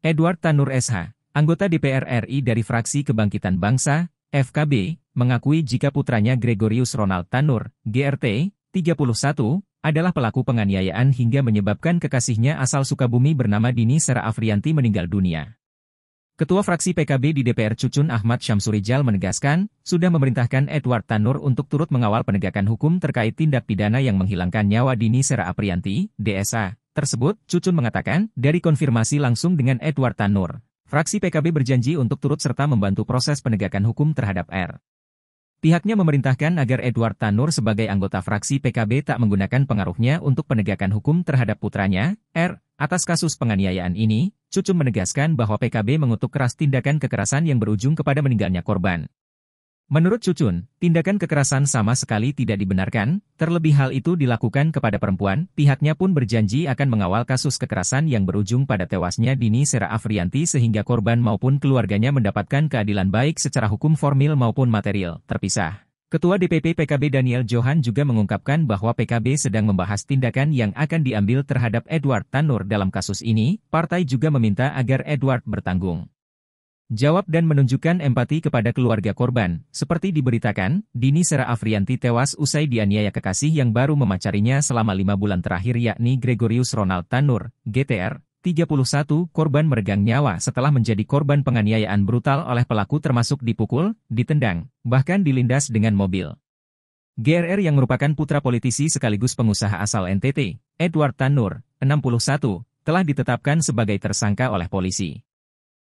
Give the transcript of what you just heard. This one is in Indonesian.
Edward Tanur SH, anggota DPR RI dari fraksi Kebangkitan Bangsa, FKB, mengakui jika putranya Gregorius Ronald Tanur, GRT, 31, adalah pelaku penganiayaan hingga menyebabkan kekasihnya asal Sukabumi bernama Dini Sera Afrianti meninggal dunia. Ketua fraksi PKB di DPR Cucun Ahmad Syamsurijal menegaskan, sudah memerintahkan Edward Tanur untuk turut mengawal penegakan hukum terkait tindak pidana yang menghilangkan nyawa Dini Sera Afrianti, DSA, tersebut, Cucun mengatakan, dari konfirmasi langsung dengan Edward Tanur, fraksi PKB berjanji untuk turut serta membantu proses penegakan hukum terhadap R. Pihaknya memerintahkan agar Edward Tanur sebagai anggota fraksi PKB tak menggunakan pengaruhnya untuk penegakan hukum terhadap putranya, R. Atas kasus penganiayaan ini, Cucun menegaskan bahwa PKB mengutuk keras tindakan kekerasan yang berujung kepada meninggalnya korban. Menurut Cucun, tindakan kekerasan sama sekali tidak dibenarkan, terlebih hal itu dilakukan kepada perempuan, pihaknya pun berjanji akan mengawal kasus kekerasan yang berujung pada tewasnya Dini Sera Afrianti sehingga korban maupun keluarganya mendapatkan keadilan baik secara hukum formil maupun material, terpisah. Ketua DPP PKB Daniel Johan juga mengungkapkan bahwa PKB sedang membahas tindakan yang akan diambil terhadap Edward Tanur dalam kasus ini, partai juga meminta agar Edward bertanggung Jawab dan menunjukkan empati kepada keluarga korban, seperti diberitakan, Dini Sera Afrianti tewas usai dianiaya kekasih yang baru memacarinya selama lima bulan terakhir yakni Gregorius Ronald Tanur, GTR, 31 korban meregang nyawa setelah menjadi korban penganiayaan brutal oleh pelaku termasuk dipukul, ditendang, bahkan dilindas dengan mobil. GRR yang merupakan putra politisi sekaligus pengusaha asal NTT, Edward Tanur, 61, telah ditetapkan sebagai tersangka oleh polisi.